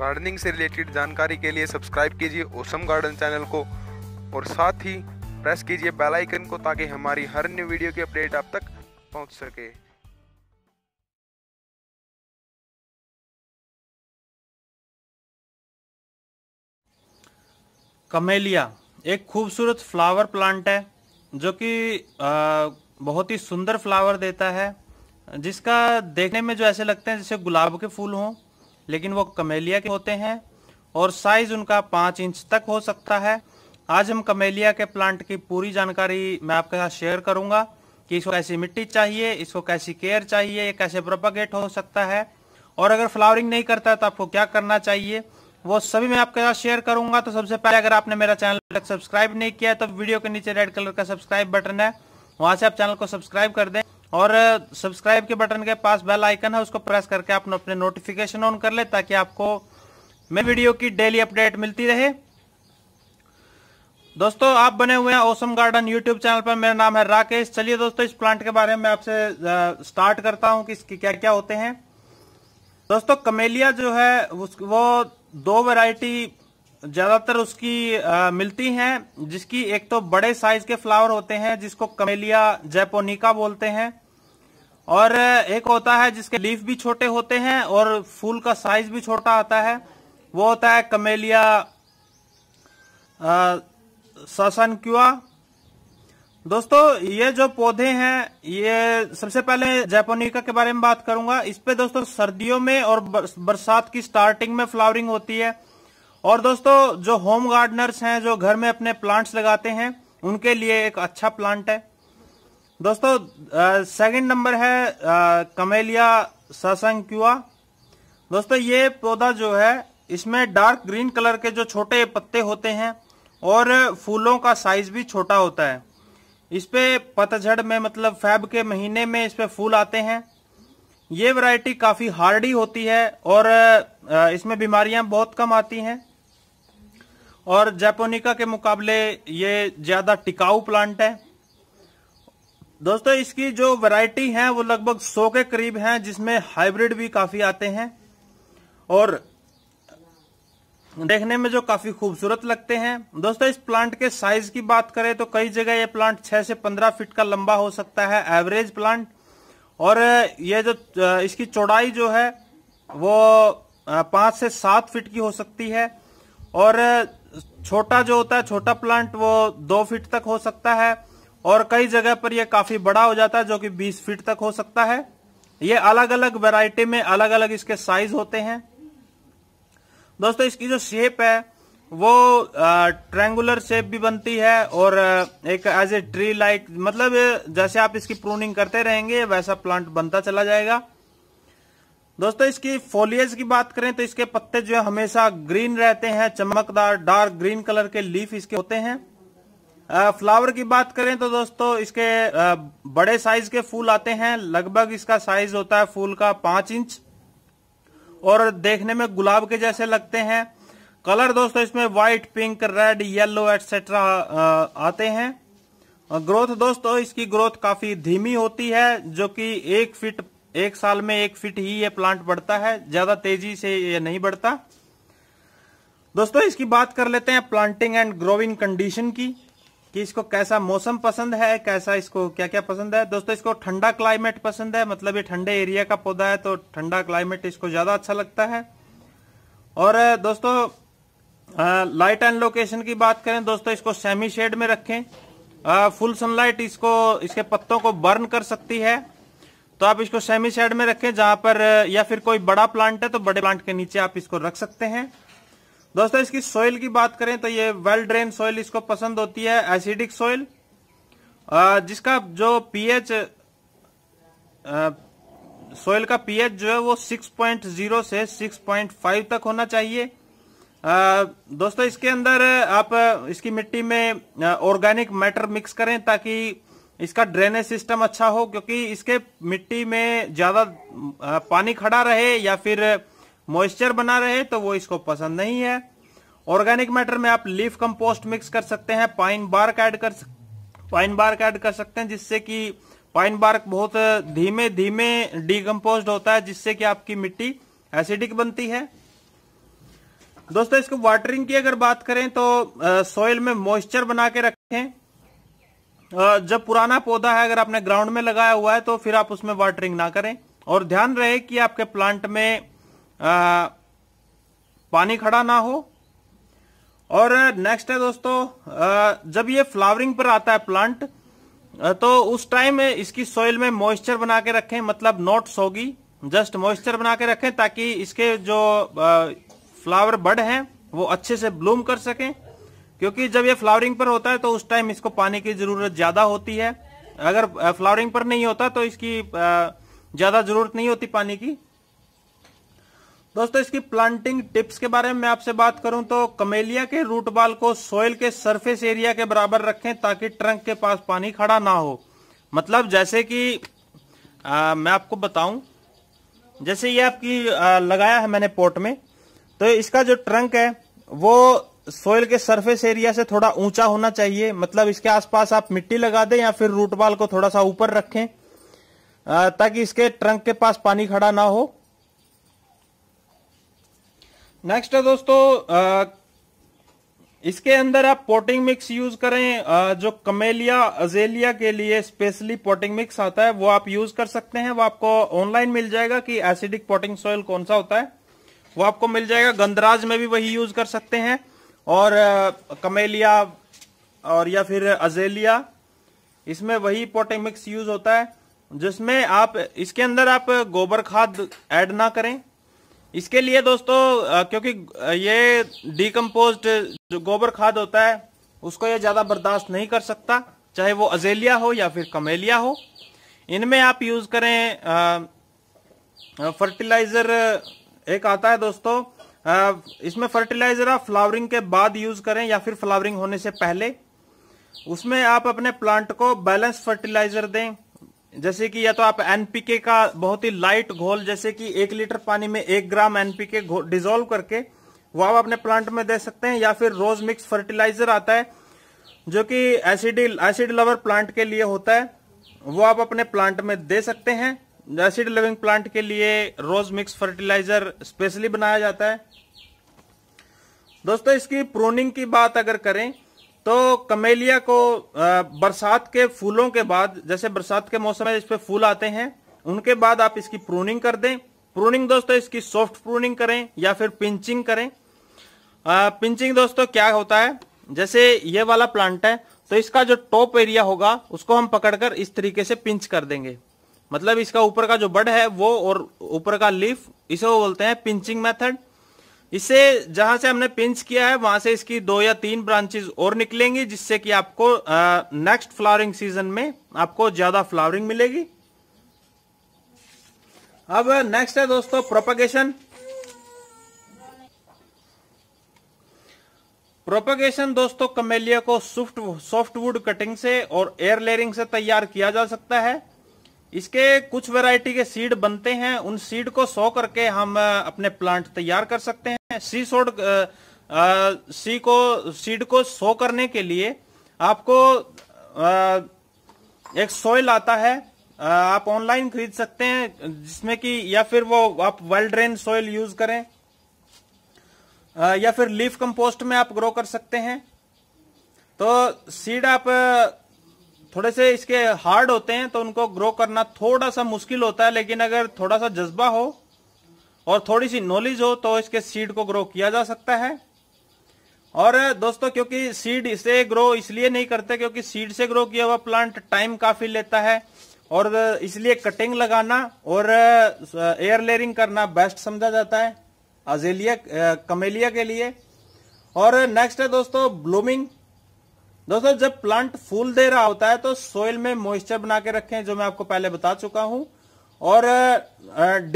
gardening से related जानकारी के लिए सब्सक्राइब कीजिए ओसम गार्डन चैनल को और साथ ही प्रेस कीजिए बेल आइकन को ताकि हमारी हर न्यू वीडियो की अपडेट आप तक पहुंच सके कमेलिया एक खूबसूरत फ्लावर प्लांट है जो कि बहुत ही सुंदर फ्लावर देता है जिसका देखने में जो ऐसे लगते हैं जैसे गुलाब के फूल हों लेकिन वो कमेलिया के होते हैं और साइज उनका पाँच इंच तक हो सकता है आज हम कमेलिया के प्लांट की पूरी जानकारी मैं आपके साथ शेयर करूंगा कि इसको कैसी मिट्टी चाहिए इसको कैसी केयर चाहिए ये कैसे प्रोपागेट हो सकता है और अगर फ्लावरिंग नहीं करता है तो आपको क्या करना चाहिए वो सभी मैं आपके साथ शेयर करूंगा तो सबसे पहले अगर आपने मेरा चैनल तक सब्सक्राइब नहीं किया है तो वीडियो के नीचे रेड कलर का सब्सक्राइब बटन है वहां से आप चैनल को सब्सक्राइब कर दें और सब्सक्राइब के बटन के पास बेल आइकन है उसको प्रेस करके आप अपने नोटिफिकेशन ऑन कर ले ताकि आपको मेरी वीडियो की डेली अपडेट मिलती रहे दोस्तों आप बने हुए हैं ओसम गार्डन यूट्यूब चैनल पर मेरा नाम है राकेश चलिए दोस्तों इस प्लांट के बारे में आपसे स्टार्ट करता हूं कि इसके क्या क्या होते हैं दोस्तों कमेलिया जो है वो दो वैरायटी ज़्यादातर उसकी आ, मिलती हैं जिसकी एक तो बड़े साइज के फ्लावर होते हैं जिसको कमेलिया जैपोनिका बोलते हैं और एक होता है जिसके लीफ भी छोटे होते हैं और फूल का साइज भी छोटा आता है वो होता है कमेलिया क्यूआ दोस्तों ये जो पौधे हैं ये सबसे पहले जैपोनिका के बारे में बात करूंगा इस पे दोस्तों सर्दियों में और बरसात की स्टार्टिंग में फ्लावरिंग होती है और दोस्तों जो होम गार्डनर्स हैं जो घर में अपने प्लांट्स लगाते हैं उनके लिए एक अच्छा प्लांट है दोस्तों सेकंड नंबर है कमेलिया कमेलिया क्यूआ दोस्तों ये पौधा जो है इसमें डार्क ग्रीन कलर के जो छोटे पत्ते होते हैं और फूलों का साइज भी छोटा होता है इस पे पतझड़ में मतलब फैब के महीने में इस पे फूल आते हैं ये वैरायटी काफ़ी हार्डी होती है और इसमें बीमारियां बहुत कम आती हैं और जैपोनिका के मुकाबले ये ज़्यादा टिकाऊ प्लांट है दोस्तों इसकी जो वैरायटी है वो लगभग सौ के करीब है जिसमें हाइब्रिड भी काफी आते हैं और देखने में जो काफी खूबसूरत लगते हैं दोस्तों इस प्लांट के साइज की बात करें तो कई जगह ये प्लांट 6 से 15 फीट का लंबा हो सकता है एवरेज प्लांट और ये जो इसकी चौड़ाई जो है वो 5 से सात फीट की हो सकती है और छोटा जो होता है छोटा प्लांट वो दो फीट तक हो सकता है और कई जगह पर यह काफी बड़ा हो जाता है जो कि 20 फीट तक हो सकता है ये अलग अलग वैरायटी में अलग अलग इसके साइज होते हैं दोस्तों इसकी जो शेप है वो ट्रेंगुलर शेप भी बनती है और एक एज ए ट्री लाइक मतलब जैसे आप इसकी प्रूनिंग करते रहेंगे वैसा प्लांट बनता चला जाएगा दोस्तों इसकी फोलियज की बात करें तो इसके पत्ते जो है हमेशा ग्रीन रहते हैं चमकदार डार्क ग्रीन कलर के लीफ इसके होते हैं फ्लावर की बात करें तो दोस्तों इसके बड़े साइज के फूल आते हैं लगभग इसका साइज होता है फूल का पांच इंच और देखने में गुलाब के जैसे लगते हैं कलर दोस्तों इसमें white pink red yellow etcetera आते हैं ग्रोथ दोस्तों इसकी ग्रोथ काफी धीमी होती है जो कि एक फिट एक साल में एक फिट ही ये प्लांट बढ़ता है ज्यादा तेजी से ये नहीं बढ़ता दोस्तों इसकी बात कर लेते हैं प्लांटिंग एंड ग्रोविंग कंडीशन की कि इसको कैसा मौसम पसंद है कैसा इसको क्या क्या पसंद है दोस्तों इसको ठंडा क्लाइमेट पसंद है मतलब ये ठंडे एरिया का पौधा है तो ठंडा क्लाइमेट इसको ज़्यादा अच्छा लगता है और दोस्तों लाइट एंड लोकेशन की बात करें दोस्तों इसको सेमी शेड में रखें आ, फुल सनलाइट इसको इसके पत्तों को बर्न कर सकती है तो आप इसको सेमी शेड में रखें जहां पर या फिर कोई बड़ा प्लांट है तो बड़े प्लांट के नीचे आप इसको रख सकते हैं दोस्तों इसकी सॉइल की बात करें तो ये वेल ड्रेन सॉइल इसको पसंद होती है एसिडिक सॉइल जिसका जो पीएच सॉइल का पीएच जो है वो 6.0 से 6.5 तक होना चाहिए आ, दोस्तों इसके अंदर आप इसकी मिट्टी में ऑर्गेनिक मैटर मिक्स करें ताकि इसका ड्रेनेज सिस्टम अच्छा हो क्योंकि इसके मिट्टी में ज्यादा पानी खड़ा रहे या फिर मॉइस्चर बना रहे तो वो इसको पसंद नहीं है ऑर्गेनिक मैटर में आप लीफ कंपोस्ट मिक्स कर सकते हैं पाइन बार्क ऐड कर पाइन बार्क ऐड कर सकते हैं जिससे कि पाइन बार्क बहुत धीमे धीमे डीकम्पोज होता है जिससे कि आपकी मिट्टी एसिडिक बनती है दोस्तों इसको वाटरिंग की अगर बात करें तो सॉइल में मॉइस्चर बना के रखें जब पुराना पौधा है अगर आपने ग्राउंड में लगाया हुआ है तो फिर आप उसमें वाटरिंग ना करें और ध्यान रहे कि आपके प्लांट में आ, पानी खड़ा ना हो और नेक्स्ट है दोस्तों जब ये फ्लावरिंग पर आता है प्लांट तो उस टाइम इसकी सॉइल में मॉइस्चर बना के रखें मतलब नॉट सोगी जस्ट मॉइस्चर बना के रखें ताकि इसके जो फ्लावर बड हैं वो अच्छे से ब्लूम कर सकें क्योंकि जब ये फ्लावरिंग पर होता है तो उस टाइम इसको पानी की जरूरत ज्यादा होती है अगर फ्लावरिंग पर नहीं होता तो इसकी ज्यादा जरूरत नहीं होती पानी की दोस्तों इसकी प्लांटिंग टिप्स के बारे में मैं आपसे बात करूं तो कमेलिया के रूट बाल को सोयल के सरफेस एरिया के बराबर रखें ताकि ट्रंक के पास पानी खड़ा ना हो मतलब जैसे कि आ, मैं आपको बताऊं जैसे ये आपकी आ, लगाया है मैंने पोर्ट में तो इसका जो ट्रंक है वो सोयल के सरफेस एरिया से थोड़ा ऊंचा होना चाहिए मतलब इसके आसपास आप मिट्टी लगा दें या फिर रूट बाल को थोड़ा सा ऊपर रखें ताकि इसके ट्रंक के पास पानी खड़ा ना हो नेक्स्ट है दोस्तों इसके अंदर आप पोटिंग मिक्स यूज करें जो कमेलिया अजेलिया के लिए स्पेशली पोटिंग मिक्स आता है वो आप यूज कर सकते हैं वो आपको ऑनलाइन मिल जाएगा कि एसिडिक पोटिंग सॉइल कौन सा होता है वो आपको मिल जाएगा गंदराज में भी वही यूज कर सकते हैं और कमेलिया और या फिर अजेलिया इसमें वही पोटिंग मिक्स यूज होता है जिसमें आप इसके अंदर आप गोबर खाद ऐड ना करें इसके लिए दोस्तों क्योंकि ये डिकम्पोज गोबर खाद होता है उसको ये ज़्यादा बर्दाश्त नहीं कर सकता चाहे वो अजेलिया हो या फिर कमेलिया हो इनमें आप यूज़ करें फर्टिलाइज़र एक आता है दोस्तों इसमें फर्टिलाइज़र आप फ्लावरिंग के बाद यूज़ करें या फिर फ्लावरिंग होने से पहले उसमें आप अपने प्लांट को बैलेंस फर्टिलाइज़र दें जैसे कि या तो आप एनपीके का बहुत ही लाइट घोल जैसे कि एक लीटर पानी में एक ग्राम एनपीके डिजोल्व करके वो आप अपने प्लांट में दे सकते हैं या फिर रोज मिक्स फर्टिलाइजर आता है जो कि एसिड एसिड लवर प्लांट के लिए होता है वो आप अपने प्लांट में दे सकते हैं एसिड लविंग प्लांट के लिए रोज मिक्स फर्टिलाइजर स्पेशली बनाया जाता है दोस्तों इसकी प्रोनिंग की बात अगर करें तो कमेलिया को बरसात के फूलों के बाद जैसे बरसात के मौसम में इस पर फूल आते हैं उनके बाद आप इसकी प्रूनिंग कर दें प्रूनिंग दोस्तों इसकी सॉफ्ट प्रूनिंग करें या फिर पिंचिंग करें आ, पिंचिंग दोस्तों क्या होता है जैसे ये वाला प्लांट है तो इसका जो टॉप एरिया होगा उसको हम पकड़कर इस तरीके से पिंच कर देंगे मतलब इसका ऊपर का जो बड है वो और ऊपर का लीफ इसे वो बोलते हैं पिंचिंग मेथड इसे जहां से हमने पिंच किया है वहां से इसकी दो या तीन ब्रांचेज और निकलेंगी जिससे कि आपको नेक्स्ट फ्लावरिंग सीजन में आपको ज्यादा फ्लावरिंग मिलेगी अब नेक्स्ट है दोस्तों प्रोपगेशन प्रोपगेशन दोस्तों कमेलिया को सॉफ्ट सॉफ्टवुड कटिंग से और एयर लेयरिंग से तैयार किया जा सकता है इसके कुछ वैरायटी के सीड बनते हैं उन सीड को सो करके हम अपने प्लांट तैयार कर सकते हैं सी सोड सी को सीड को सो करने के लिए आपको आ, एक सोयल आता है आ, आप ऑनलाइन खरीद सकते हैं जिसमें कि या फिर वो आप वेल ड्रेन सोयल यूज करें आ, या फिर लीफ कंपोस्ट में आप ग्रो कर सकते हैं तो सीड आप थोड़े से इसके हार्ड होते हैं तो उनको ग्रो करना थोड़ा सा मुश्किल होता है लेकिन अगर थोड़ा सा जज्बा हो और थोड़ी सी नॉलेज हो तो इसके सीड को ग्रो किया जा सकता है और दोस्तों क्योंकि सीड इसे ग्रो इसलिए नहीं करते क्योंकि सीड से ग्रो किया हुआ प्लांट टाइम काफी लेता है और इसलिए कटिंग लगाना और एयर uh, लेयरिंग करना बेस्ट समझा जाता है अजेलिया कमेलिया uh, के लिए और नेक्स्ट है दोस्तों ब्लूमिंग दोस्तों जब प्लांट फूल दे रहा होता है तो सोइल में मॉइस्चर बना के रखें जो मैं आपको पहले बता चुका हूं और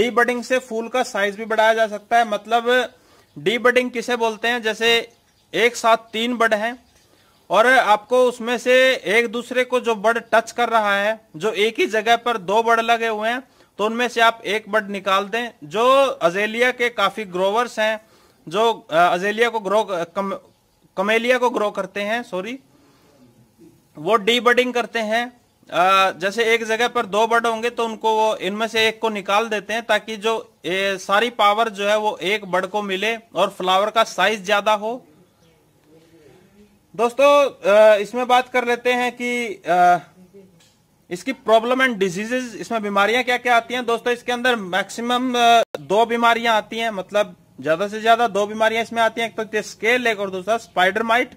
डी बडिंग से फूल का साइज भी बढ़ाया जा सकता है मतलब डी बडिंग किसे बोलते हैं जैसे एक साथ तीन बड हैं और आपको उसमें से एक दूसरे को जो बड टच कर रहा है जो एक ही जगह पर दो बड लगे हुए हैं तो उनमें से आप एक बड निकाल दें जो अजेलिया के काफी ग्रोवर्स हैं जो अजेलिया को ग्रो कम, कमेलिया को ग्रो करते हैं सॉरी वो डी बडिंग करते हैं जैसे एक जगह पर दो बर्ड होंगे तो उनको वो इनमें से एक को निकाल देते हैं ताकि जो ए, सारी पावर जो है वो एक बर्ड को मिले और फ्लावर का साइज ज्यादा हो दोस्तों इसमें बात कर लेते हैं कि इसकी प्रॉब्लम एंड डिजीजेज इसमें बीमारियां क्या क्या आती हैं दोस्तों इसके अंदर मैक्सिमम दो बीमारियां आती हैं मतलब ज्यादा से ज्यादा दो बीमारियां इसमें आती हैं एक तो स्केल एक और दूसरा स्पाइडर माइट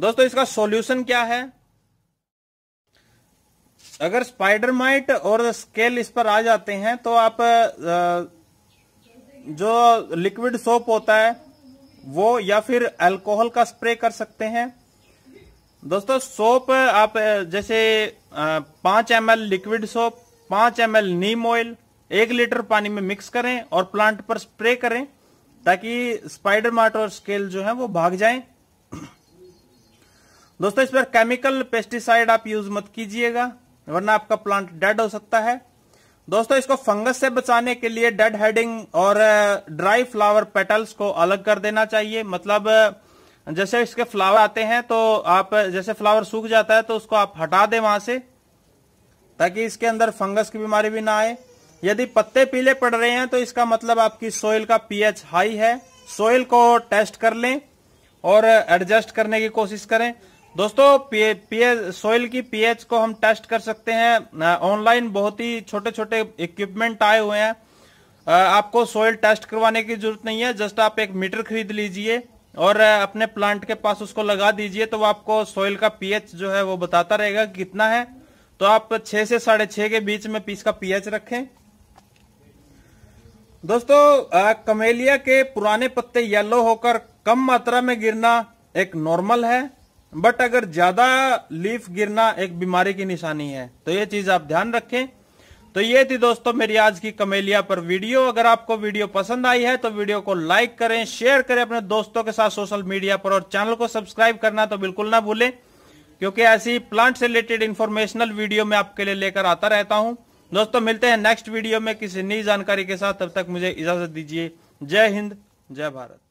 दोस्तों इसका सॉल्यूशन क्या है अगर स्पाइडर माइट और स्केल इस पर आ जाते हैं तो आप जो लिक्विड सोप होता है वो या फिर अल्कोहल का स्प्रे कर सकते हैं दोस्तों सोप आप जैसे पांच एम लिक्विड सोप पांच एम नीम ऑयल एक लीटर पानी में मिक्स करें और प्लांट पर स्प्रे करें ताकि स्पाइडर माइट और स्केल जो है वो भाग जाएं दोस्तों इस पर केमिकल पेस्टिसाइड आप यूज मत कीजिएगा वरना आपका प्लांट डेड हो सकता है दोस्तों इसको फंगस से बचाने के लिए डेड हेडिंग और ड्राई फ्लावर पेटल्स को अलग कर देना चाहिए मतलब जैसे इसके फ्लावर आते हैं तो आप जैसे फ्लावर सूख जाता है तो उसको आप हटा दें वहां से ताकि इसके अंदर फंगस की बीमारी भी ना आए यदि पत्ते पीले पड़ रहे हैं तो इसका मतलब आपकी सोइल का पीएच हाई है सोइल को टेस्ट कर लें और एडजस्ट करने की कोशिश करें दोस्तों पीएच सोइल की पीएच को हम टेस्ट कर सकते हैं ऑनलाइन बहुत ही छोटे छोटे इक्विपमेंट आए हुए हैं आपको सोइल टेस्ट करवाने की जरूरत नहीं है जस्ट आप एक मीटर खरीद लीजिए और अपने प्लांट के पास उसको लगा दीजिए तो आपको सोइल का पीएच जो है वो बताता रहेगा कि कितना है तो आप छह से साढ़े छह के बीच में पीस का पीएच रखें दोस्तों कमेलिया के पुराने पत्ते येलो होकर कम मात्रा में गिरना एक नॉर्मल है बट अगर ज्यादा लीफ गिरना एक बीमारी की निशानी है तो ये चीज आप ध्यान रखें तो ये थी दोस्तों मेरी आज की कमेलिया पर वीडियो अगर आपको वीडियो पसंद आई है तो वीडियो को लाइक करें शेयर करें अपने दोस्तों के साथ सोशल मीडिया पर और चैनल को सब्सक्राइब करना तो बिल्कुल ना भूलें क्योंकि ऐसी प्लांट से रिलेटेड इन्फॉर्मेशनल वीडियो मैं आपके लिए लेकर आता रहता हूं दोस्तों मिलते हैं नेक्स्ट वीडियो में किसी नई जानकारी के साथ तब तक मुझे इजाजत दीजिए जय हिंद जय भारत